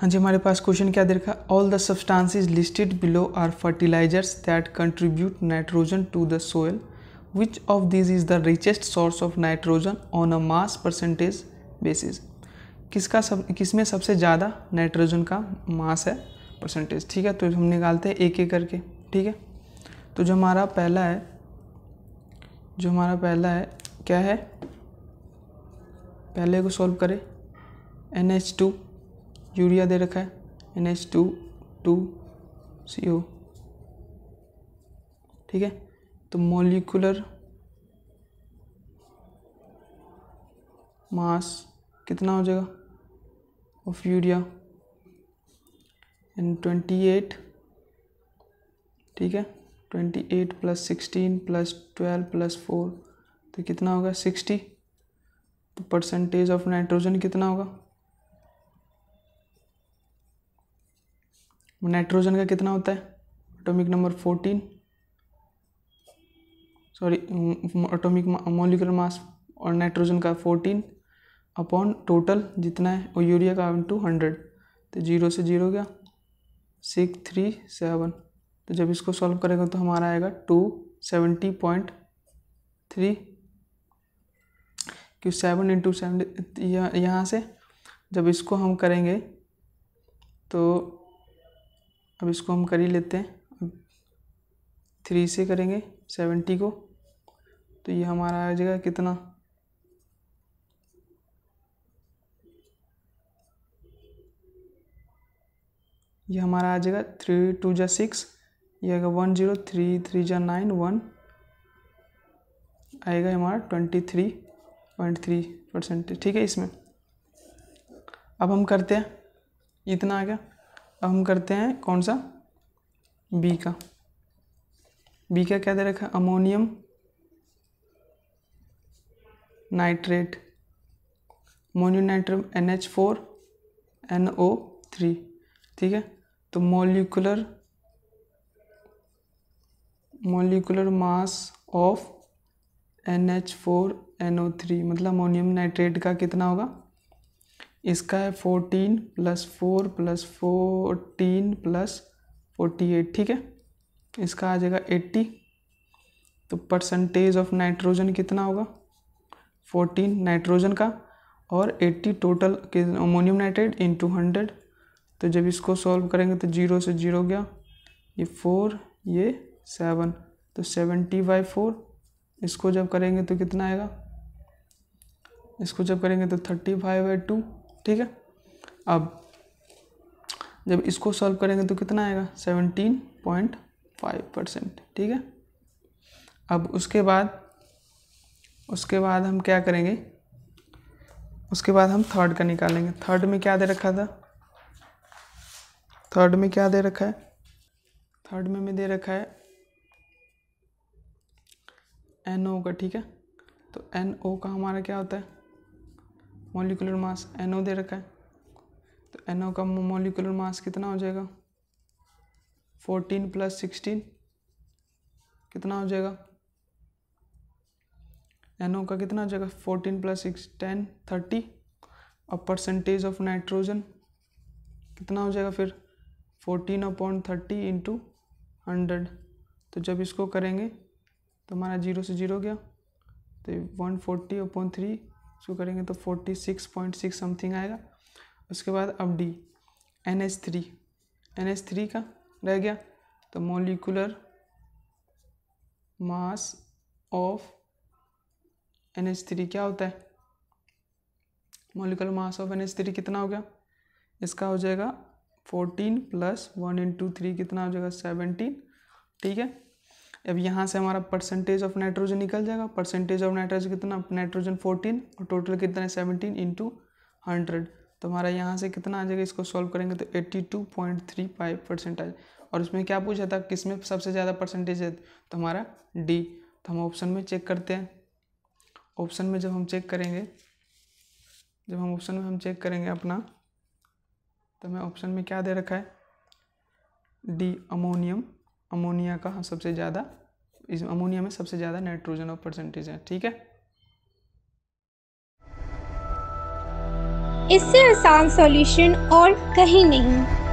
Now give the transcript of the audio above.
हाँ जी हमारे पास क्वेश्चन क्या देखा all the substances listed below are fertilizers that contribute nitrogen to the soil which of this is the richest source of nitrogen on a mass percentage basis किसका सब किस में सबसे ज़्यादा नाइट्रोजन का मास है परसेंटेज ठीक है तो हम निकालते हैं एक एक करके ठीक है तो जो हमारा पहला है जो हमारा पहला है क्या है पहले को सॉल्व करें एन एच टू यूरिया दे रखा है N H two two C O ठीक है तो मोलिकुलर मास कितना हो जाएगा of urea N twenty eight ठीक है twenty eight plus sixteen plus twelve plus four तो कितना होगा सिक्सटी तो परसेंटेज ऑफ नाइट्रोजन कितना होगा नाइट्रोजन का कितना होता है atomic number fourteen sorry atomic molecular mass और नाइट्रोजन का फोर्टीन अपॉन टोटल जितना है और यूरिया का टू हंड्रेड तो जीरो से जीरो गया सिक्स थ्री सेवन तो जब इसको सॉल्व करेगा तो हमारा आएगा टू सेवेंटी पॉइंट थ्री क्यों सेवन इंटू सेवन यहाँ से जब इसको हम करेंगे तो अब इसको हम कर ही लेते हैं थ्री से करेंगे सेवेंटी को तो ये हमारा आ जाएगा कितना ये हमारा आ जाएगा थ्री टू जा सिक्स ये आएगा वन जीरो थ्री थ्री जा नाइन वन आएगा हमारा twenty three point three percentage ठीक है इसमें अब हम करते हैं इतना आ गया अब हम करते हैं कौन सा बी का बी का क्या दे रखा है ammonium nitrate ammonium nitrate N H four N O three ठीक है तो molecular molecular mass of N H four N O three मतलब अमोनियम नाइट्रेट का कितना होगा इसका है fourteen plus four plus fourteen plus forty eight ठीक है इसका आ जाएगा एट्टी तो परसेंटेज ऑफ नाइट्रोजन कितना होगा फोर्टीन नाइट्रोजन का और eighty total ammonium nitrate into hundred तो जब इसको सॉल्व करेंगे तो जीरो से जीरो गया ये फोर ये सेवन तो सेवेंटी बाई फोर इसको जब करेंगे तो कितना आएगा इसको जब करेंगे तो थर्टी फाइव बाई टू ठीक है अब जब इसको सॉल्व करेंगे तो कितना आएगा सेवनटीन पॉइंट फाइव परसेंट ठीक है अब उसके बाद उसके बाद हम क्या करेंगे उसके बाद हम थर्ड का निकालेंगे थर्ड में क्या दे रखा था थर्ड में क्या दे रखा है थर्ड में में दे रखा है एन ओ का ठीक है तो एन ओ का हमारा क्या होता है मोलिकुलर मास एन दे रखा है तो एन का मोलिकुलर मास कितना हो जाएगा फोर्टीन प्लस सिक्सटीन कितना हो जाएगा एन का कितना हो जाएगा fourteen plus six ten thirty और परसेंटेज ऑफ नाइट्रोजन कितना हो जाएगा फिर fourteen upon thirty into hundred तो जब इसको करेंगे तो हमारा जीरो से जीरो गया तो वन फोर्टी अपॉन थ्री उसको करेंगे तो forty six point six something आएगा उसके बाद अब D N H three N H three का रह गया तो molecular mass of N H three क्या होता है molecular mass of N H three कितना हो गया इसका हो जाएगा fourteen plus one into three कितना हो जाएगा सेवनटीन ठीक है अब यहाँ से हमारा परसेंटेज ऑफ नाइट्रोजन निकल जाएगा परसेंटेज ऑफ नाइट्रोजन कितना नाइट्रोजन फोर्टीन और टोटल कितना है सेवनटीन इंटू हंड्रेड तो हमारा यहाँ से कितना आ जाएगा इसको सॉल्व करेंगे तो eighty two point three five percentage और उसमें क्या पूछा था किस में सबसे ज़्यादा परसेंटेज है तो हमारा डी तो हम ऑप्शन में चेक करते हैं ऑप्शन में जब हम चेक करेंगे जब हम ऑप्शन में हम चेक करेंगे अपना तो हमें ऑप्शन में क्या दे रखा है डी अमोनियम अमोनिया का सबसे ज़्यादा इस अमोनिया में सबसे ज़्यादा नाइट्रोजन और परसेंटेज है ठीक है इससे आसान सॉल्यूशन और कहीं नहीं